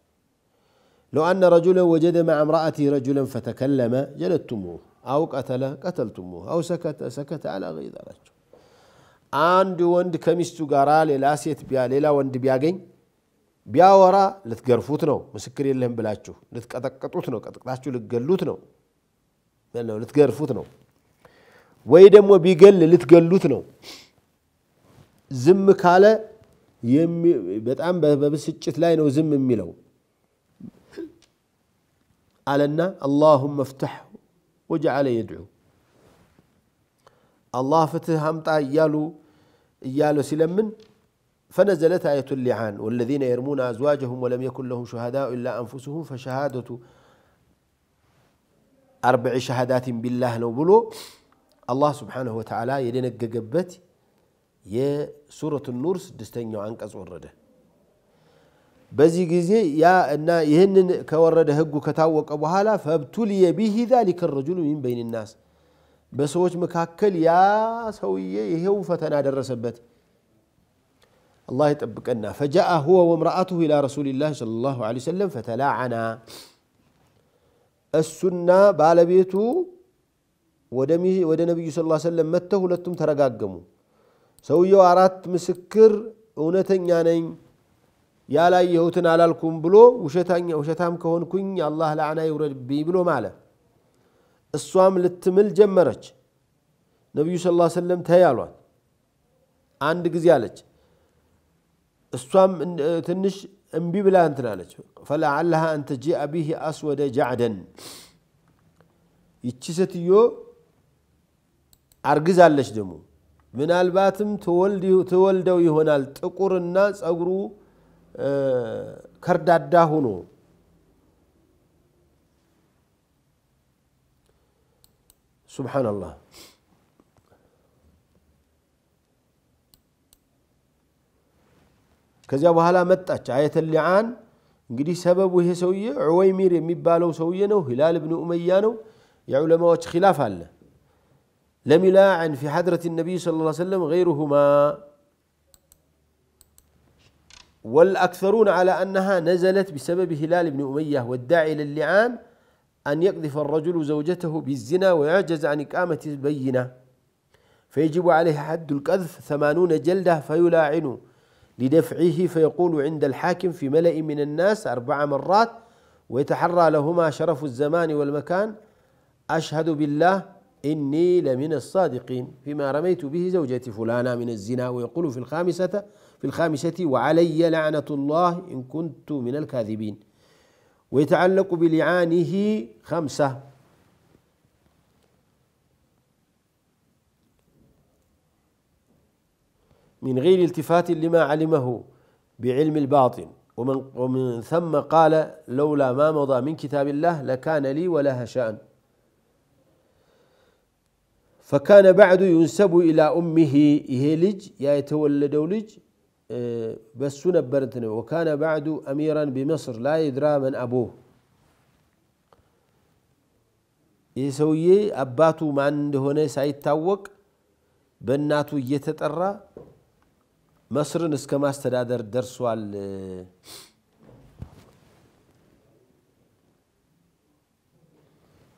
ለው አነ ረጁለን ወጀደ መዓ እምራአቲ ረጁለን ፈተከለመ ጀለቱሙሁ አው ቀተለ ቀተልቱሙሁ አው ሰከተ ሰከተ አላ ገይዝ አላቸው። አንድ ወንድ ከሚስቱ ጋር ሌላ ሴት ሌላ ወንድ ቢያገኝ ቢያወራ ልትገርፉት ነው፣ ምስክር የለህም ብላችሁ ልትቀጠቅጡት ነው፣ ቀጥቅጣችሁ ልትገሉት ነው፣ ልትገርፉት ነው። ወይ ደግሞ ቢገል ልትገሉት ነው። ዝም ካለ በጣም በብስጭት ላይ ነው ዝም የሚለው አለና اللهم افتح وجعل يدعو الله فتح አምጣ يالو يالو سلمن فنزلت آية اللعان والذين يرمون أزواجهم ولم يكن لهم شهداء إلا أنفسهم فشهادة أربع شهادات بالله لو بلو الله سبحانه وتعالى يدين قبتي سورة النور دستني عنك أزورده بزي جزي يا أن يهن كورده هج كتوك أبو هلا فابتلي به ذلك الرجل من بين الناس بس هوش مكاكل يا سوية يهو فتنا درسبت الله يتبك أنه فجاء هو وامرأته إلى رسول الله صلى الله عليه وسلم فتلاعنا السنة بالبيت ودمي ودنبي صلى الله عليه وسلم متهو لتم ترقاقمو ሰውየው አራት ምስክር እውነተኛ ነኝ ያላየሁትን አላልኩም ብሎ ውሸታም ከሆንኩኝ አላህ ለዓና ይውረድብኝ ብሎ ማለ። እሷም ልትምል ጀመረች። ነቢዩ ስ ሰለም ተይ አንድ ጊዜ አለች። እሷም ትንሽ እምቢ ብላ እንትን አለች። ፈለዓለሃ ጂአ ቢህ አስወደ ጃዕደን ይቺ ሴትዮ አርግዛለች ደግሞ ምናልባትም ተወልደው ይሆናል ጥቁርና ጸጉሩ ከርዳዳ ሆኖ ሱብሓነላህ ከዚያ በኋላ መጣች አየተል ሊዓን እንግዲህ ሰበቡ ይሄ ሰውዬ ዑወይሚር የሚባለው ሰውዬ ነው ሂላል ብን ኡመያ ነው የዑለማዎች ኪላፍ አለ لم يلاعن في حضرة النبي صلى الله عليه وسلم غيرهما والأكثرون على أنها نزلت بسبب هلال بن أمية والداعي للعان أن يقذف الرجل زوجته بالزنا ويعجز عن إقامة البينة فيجب عليه حد القذف ثمانون جلدة فيلاعن لدفعه فيقول عند الحاكم في ملئ من الناس أربع مرات ويتحرى لهما شرف الزمان والمكان أشهد بالله إني لمن الصادقين فيما رميت به زوجتي فلانة من الزنا ويقول في الخامسة في الخامسة وعلي لعنة الله إن كنت من الكاذبين ويتعلق بلعانه خمسة من غير التفات لما علمه بعلم الباطن ومن, ومن ثم قال لولا ما مضى من كتاب الله لكان لي ولها شأن فكان بعد ينسب إلى أمه يهلج يا يتولد ولج آه، بس نبرتنا وكان بعد أميرا بمصر لا يدرى من أبوه يسوي إيه أباتو ما عنده هنا سيتوق بناتو يتترى مصر نسكما استدادر درسوال آه.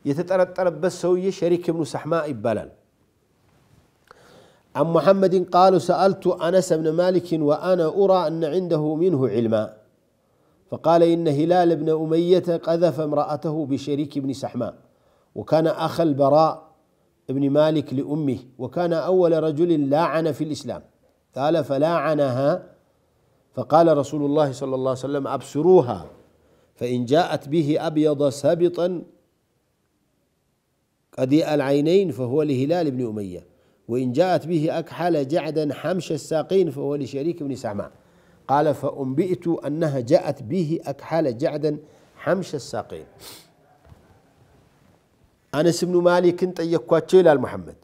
يتترى ترى بس سوي شريك ابن سحماء يبلل عن محمد قال سألت أنس بن مالك وأنا أرى أن عنده منه علما فقال إن هلال بن أمية قذف امرأته بشريك بن سحماء وكان أخ البراء بن مالك لأمه وكان أول رجل لاعن في الإسلام قال فلاعنها فقال رسول الله صلى الله عليه وسلم أبصروها فإن جاءت به أبيض سبطا قديء العينين فهو لهلال بن أمية وإن جاءت به أكحل جعدا حمش الساقين فهو لشريك بن سعمان قال فأنبئت أنها جاءت به أكحل جعدا حمش الساقين أنس بن مالك طيقواቸው ይላል محمد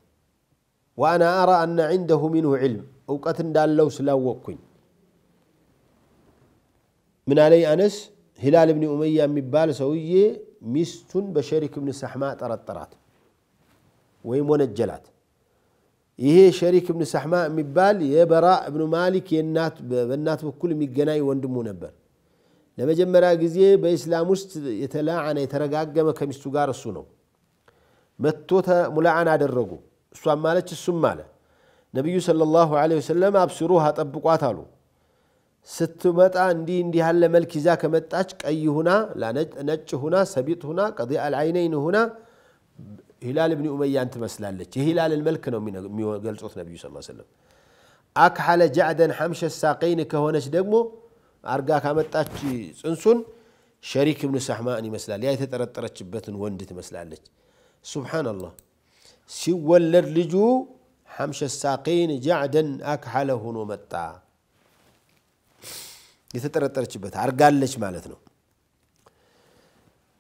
وأنا أرى أن عنده منه علم لو እንዳለው ስላወቅኩኝ من علي أنس هلال بن أمية مبال سويه مستن በሸሪክ بن سحماء ጠረጠራት ويمون الجلات ይሄ ሸሪክ እብን ሰሕማ የሚባል የበራ እብኑ ማሊክ በእናት በኩል የሚገናኝ ወንድሙ ነበር። ለመጀመሪያ ጊዜ በኢስላም ውስጥ የተላዓነ የተረጋገመ ከሚስቱ ጋር እሱ ነው። መቶ ሙላዓን አደረጉ። እሷም ማለች እሱም አለ። ነቢዩ ሰለላሁ ዐለይሂ ወሰለም አብስሩሃ ጠብቋት አሉ። ስትመጣ እንዲህ እንዲህ ያለ መልክ ይዛ ከመጣች ቀይ ሁና፣ ነጭ ሁና፣ ሰቢጥ ሁና፣ ቀዲ አልዓይነይን ሁና ሂላል እብኒ ኡመያን ትመስላለች የሂላልን መልክ ነው የሚገልጹት ነቢዩ ስ ሰለም አክሓለ ጃዕደን ሐምሸ ሳቀይን ከሆነች ደግሞ አርጋ ካመጣች ጽንሱን ሸሪክ እብኑ ሳሕማን ይመስላል ያ የተጠረጠረችበትን ወንድ ትመስላለች ሱብሓናላህ ሲወለድ ልጁ ሐምሸ ሳቀይን ጃዕደን አክሓለ ሆኖ መጣ የተጠረጠረችበት አርጋለች ማለት ነው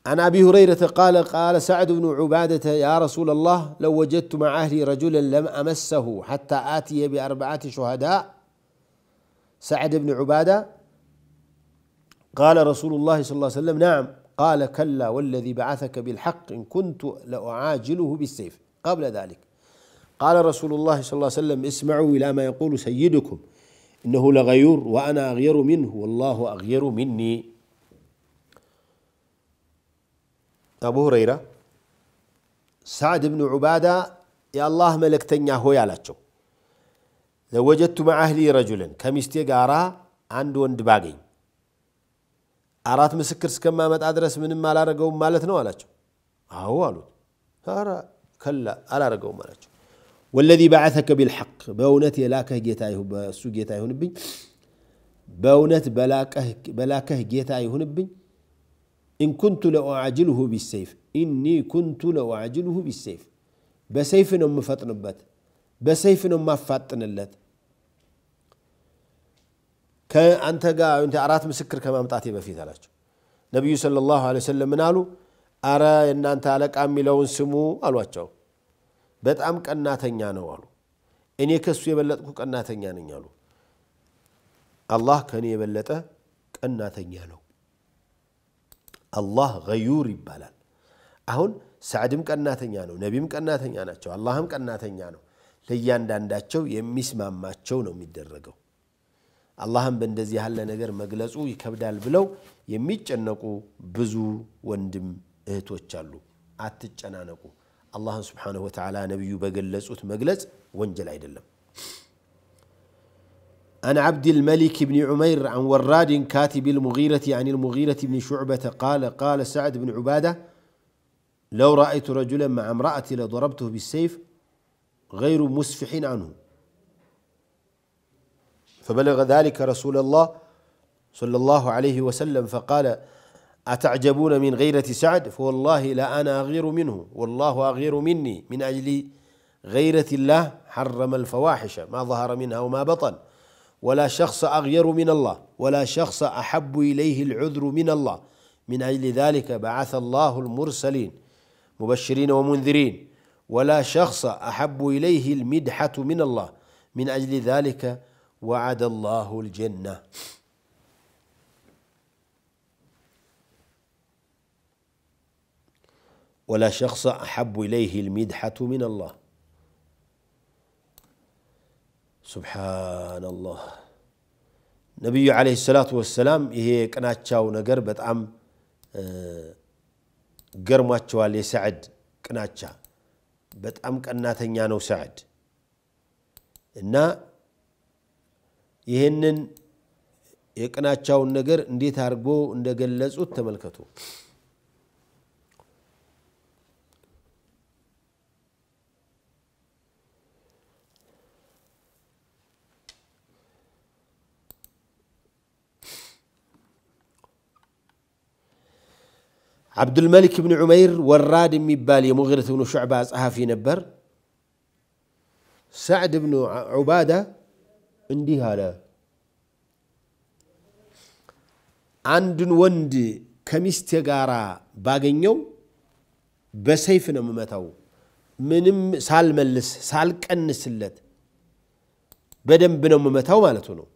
عن ابي هريره قال قال سعد بن عباده يا رسول الله لو وجدت مع اهلي رجلا لم امسه حتى اتي باربعه شهداء سعد بن عباده قال رسول الله صلى الله عليه وسلم نعم قال كلا والذي بعثك بالحق ان كنت لاعاجله بالسيف قبل ذلك قال رسول الله صلى الله عليه وسلم اسمعوا الى ما يقول سيدكم انه لغيور وانا اغير منه والله اغير مني طيب، أبو هريرة سعد بن عبادة يا الله ملكتني هو يالاتشو وجدت مع أهلي رجلا يستيق قارا عند وند باقي لا ምስክር እስከማመጣ هو ምንም አላረገውም كلا ألا رقو ما لاتشو والذي بعثك بالحق አላቸው ወለዚ جيتاي هو በእውነት جيتاي ጌታ በእሱ بونت ይሁንብኝ በእውነት جيتاي ጌታ ይሁንብኝ إن كنت لأعاجله بالسيف إني كنت لأعاجله بالسيف بسيف نم فطنبت بسيف نم فطنلت ከአንተ ጋር አራት ምስክር ከማምጣቴ በፊት አላቸው ነቢዩ ስለ ላሁ ለ ሰለም ምን አሉ አረ የእናንተ አለቃ የሚለውን ስሙ አሏቸው በጣም ቀናተኛ ነው አሉ እኔ ከሱ የበለጥኩ ቀናተኛ ነኝ አሉ አላህ ከእኔ የበለጠ ቀናተኛ ነው አላህ ገዩር ይባላል። አሁን ሳዕድም ቀናተኛ ነው፣ ነቢም ቀናተኛ ናቸው፣ አላህም ቀናተኛ ነው። ለእያንዳንዳቸው የሚስማማቸው ነው የሚደረገው። አላህም በእንደዚህ ያለ ነገር መግለጹ ይከብዳል ብለው የሚጨነቁ ብዙ ወንድም እህቶች አሉ። አትጨናነቁ። አላህን ስብሓነሁ ወተዓላ ነቢዩ በገለጹት መግለጽ ወንጀል አይደለም። عن عبد الملك بن عمير عن وراد كاتب المغيرة عن المغيرة بن شعبة قال قال سعد بن عبادة لو رأيت رجلا مع امرأتي لضربته بالسيف غير مسفح عنه فبلغ ذلك رسول الله صلى الله عليه وسلم فقال أتعجبون من غيرة سعد فوالله لا أنا أغير منه والله أغير مني من أجل غيرة الله حرم الفواحش ما ظهر منها وما بطن ولا شخص أغير من الله ولا شخص أحب إليه العذر من الله من أجل ذلك بعث الله المرسلين مبشرين ومنذرين ولا شخص أحب إليه المدحة من الله من أجل ذلك وعد الله الجنة ولا شخص أحب إليه المدحة من الله ሱብሓነላህ ነቢዩ ዓለይሂ ሰላቱ ወሰላም ይሄ የቅናቻው ነገር በጣም ገርሟቸዋል። የሰዕድ ቅናቻ በጣም ቀናተኛ ነው ሰዕድ እና ይህንን የቅናቻውን ነገር እንዴት አድርጎ እንደገለጹት ተመልከቱ። አብዱልመሊክ ብን ዑመይር ወራድ የሚባል የሙግረት ብኑ ሹዕባ ጸሐፊ ነበር። ሳዕድ ብኑ ዑባዳ እንዲህ አለ። አንድን ወንድ ከሚስቴ ጋር ባገኘው በሰይፍ ነው የምመታው፣ ምንም ሳልመልስ ሳልቀንስለት፣ በደንብ ነው የምመታው ማለቱ ነው።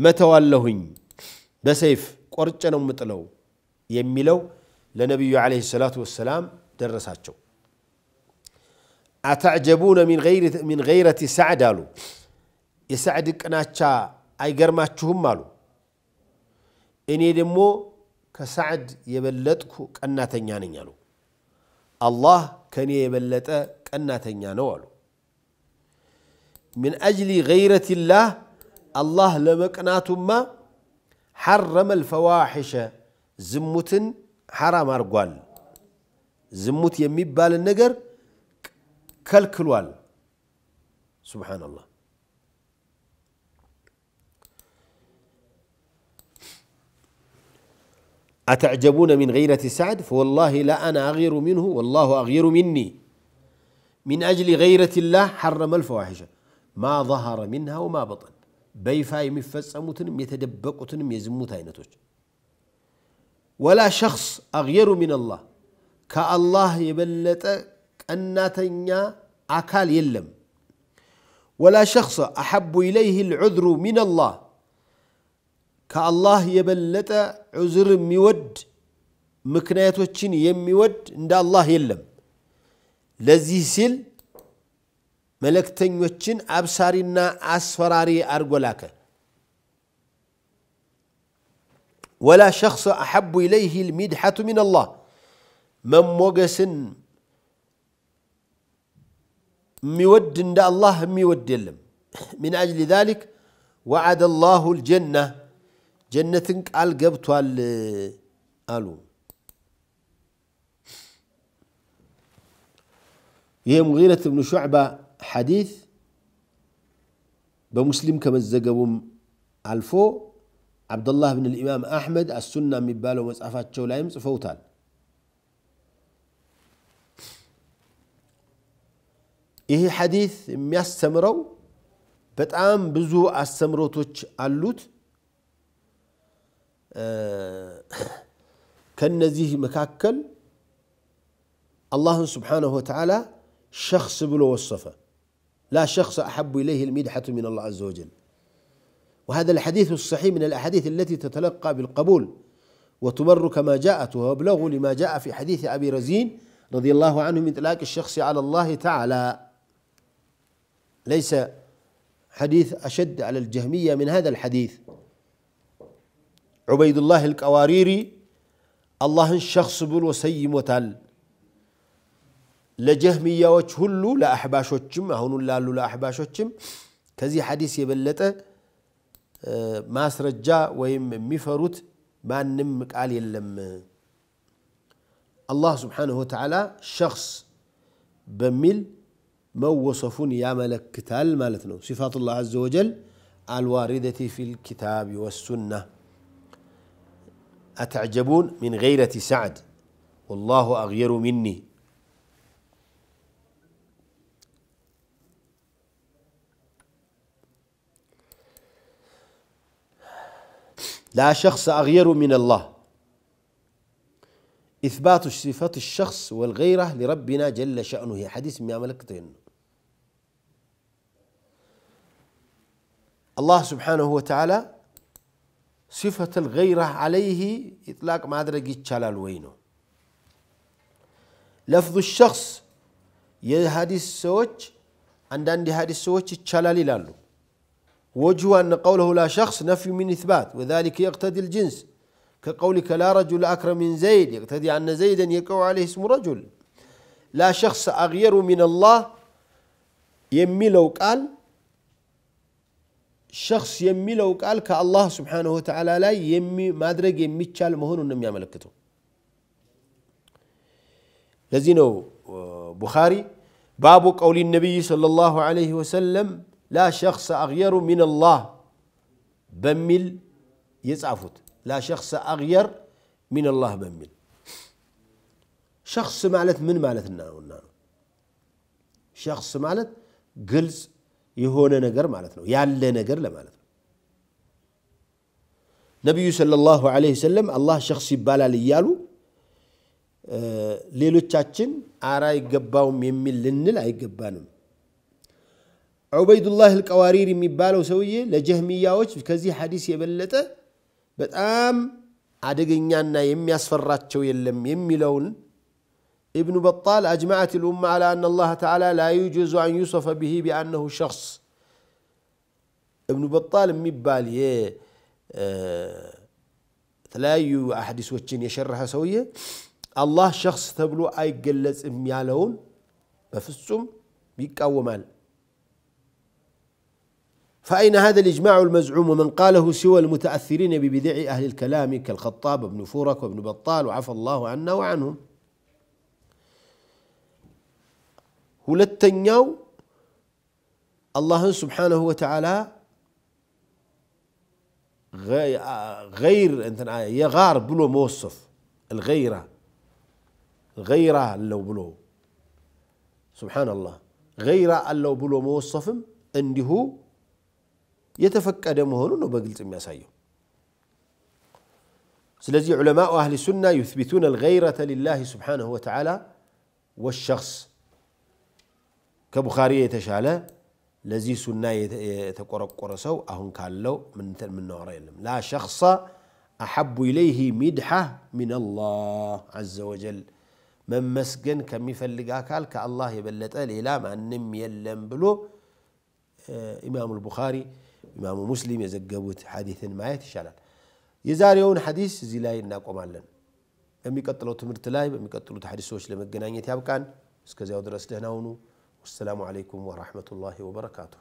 እመተዋለሁኝ በሰይፍ ቆርጬ ነው የምጥለው የሚለው ለነቢዩ ዓለይሂ ሰላቱ ወሰላም ደረሳቸው። አተዕጀቡነ ሚን ገይረቲ ሳዕድ አሉ። የሳዕድ ቅናቻ አይገርማችሁም አሉ። እኔ ደግሞ ከሳዕድ የበለጥኩ ቀናተኛ ነኝ አሉ። አላህ ከእኔ የበለጠ ቀናተኛ ነው አሉ። ሚን አጅሊ ገይረቲላህ አላህ ለመቅናቱማ حرم الفواحش حرام أرقوال زموت يمي بال النقر كالكلوال سبحان الله أتعجبون من غيرة سعد فوالله لا أنا أغير منه والله أغير مني من أجل غيرة الله حرم الفواحش ما ظهر منها وما بطن بيفا يمفز أموتن يتدبق أموتن ولا شخص أغير من الله كالله يبلت أناتنا أكال يلم ولا شخص أحب إليه العذر من الله كالله يبلت عذر ميود مكنات وشين يم يود عند الله يلم لذي سل ملك تنوشن أبصارنا أسفراري أرغولاك ولا شخص أحب إليه المدحة من الله من موغس ميود دا الله ميود لهم من أجل ذلك وعد الله الجنة جنة قال قبط قالوا يوم غيرة بن شعبة حديث بمسلم كما الزقبوم الفو عبد الله بن الإمام أحمد السنة مبالو مسافات شو لايمس فوتال إيه حديث ميستمرو بتعام بزو أستمرو توش اللوت كنزيه مكاكل الله سبحانه وتعالى شخص بلو وصفه لا شخص أحب إليه المدحة من الله عز وجل وهذا الحديث الصحيح من الأحاديث التي تتلقى بالقبول وتمر كما جاءت وأبلغ لما جاء في حديث أبي رزين رضي الله عنه من إطلاق الشخص على الله تعالى ليس حديث أشد على الجهمية من هذا الحديث عبيد الله القواريري الله شخص بل وسيم وتال ለጀህሚያዎች ሁሉ ለአሕባሾችም አሁኑን ላሉ ለአሕባሾችም ከዚህ ሐዲስ የበለጠ ማስረጃ ወይም የሚፈሩት ማንም ቃል የለም አላህ ስብሓንሁ ወተዓላ ሸክስ በሚል መወሰፉን ያመለክታል ማለት ነው ሲፋቱላህ አዘ ወጀል አልዋሪደቲ ፊ ልኪታብ ወሱና አተዕጀቡን ሚን ገይረቲ ሰዕድ ወላሁ አግየሩ ሚኒ لا شخص أغير من الله إثبات صفة الشخص والغيرة لربنا جل شأنه حديث من ملكتين الله سبحانه وتعالى صفة الغيرة عليه إطلاق ما أدري يتشالال وينه لفظ الشخص السوتش عند عندي هذه السوتش ይቻላል لالو وجه أن قوله لا شخص نفي من إثبات وذلك يقتضي الجنس كقولك لا رجل أكرم من زيد يقتضي أن زيدا يقع عليه اسم رجل لا شخص أغير من الله يميلو قال شخص يميلو قال كالله سبحانه وتعالى لا يمي مادرج يميتشال مهون ونم يملكته لذي نو آه، بخاري باب قول النبي صلى الله عليه وسلم ላ ሸክሰ አግየሩ ሚንላህ በሚል የጻፉት ላ ሸክሰ አግየር ሚንላህ በሚል ሸክስ ማለት ምን ማለት ነውና ነው? ሸክስ ማለት ግልጽ የሆነ ነገር ማለት ነው፣ ያለ ነገር ለማለት ነው። ነቢዩ ሰለላሁ ዐለይሂ ወሰለም አላህ ሸክስ ይባላል እያሉ ሌሎቻችን አራ አይገባውም የሚል ልንል አይገባንም። عبيد الله القوارير مبالو سوية لجهمية وش في كذي حديث يبلته بتأم عدقين يانا يمي أصفرات شو يلم يمي لون ابن بطال أجمعت الأمة على أن الله تعالى لا يجوز أن يوصف به بأنه شخص ابن بطال مبالي يه تلايو أحدث وشين يشرح سوية الله شخص تبلو أي قلت أميالون بفسهم بيكاومال مال فأين هذا الإجماع المزعوم ومن قاله سوى المتأثرين ببدع أهل الكلام كالخطاب وابن فورك وابن بطال وعفى الله عنا وعنهم ولتنيو الله سبحانه وتعالى غير يغار بلو موصف الغيرة غيرة لو بلو سبحان الله غيرة لو بلو موصف هو يتفقد مهونو نو بغلص يمياسايو سلازي علماء اهل السنه يثبتون الغيره لله سبحانه وتعالى والشخص كبخاري يتشالى لذي سنة يتقرقر سو أهن كالو من من لا شخص أحب إليه مدحة من الله عز وجل من مسجن كم يفلق أكال كالله يبلت إلى ما نم يلم بلو إمام البخاري إمام مسلم يزجبوت حديث ما يتشعلان يزاريون حديث زي لاي ناقوم علن أمي قطلو تمرت لاي أمي قطلو تحديث سوش لما قنان يتابقان اسكزيو درس دهناونو والسلام عليكم ورحمة الله وبركاته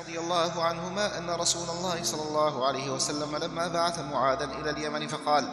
رضي الله عنهما أن رسول الله صلى الله عليه وسلم لما بعث معاذا إلى اليمن فقال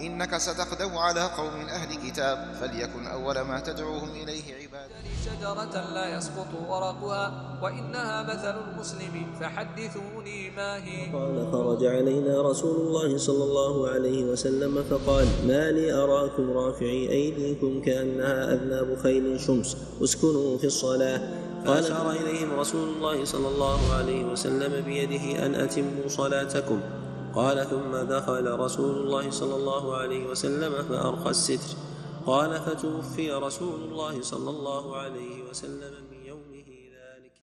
إنك ستخدم على قوم أهل كتاب فليكن أول ما تدعوهم إليه عباد يعني شجرة لا يسقط ورقها وإنها مثل المسلم فحدثوني ما هي قال خرج علينا رسول الله صلى الله عليه وسلم فقال ما لي أراكم رافعي أيديكم كأنها أذناب خيل شمس اسكنوا في الصلاة فأشار إليهم رسول الله صلى الله عليه وسلم بيده أن أتموا صلاتكم قال ثم دخل رسول الله صلى الله عليه وسلم فأرخى الستر قال فتوفي رسول الله صلى الله عليه وسلم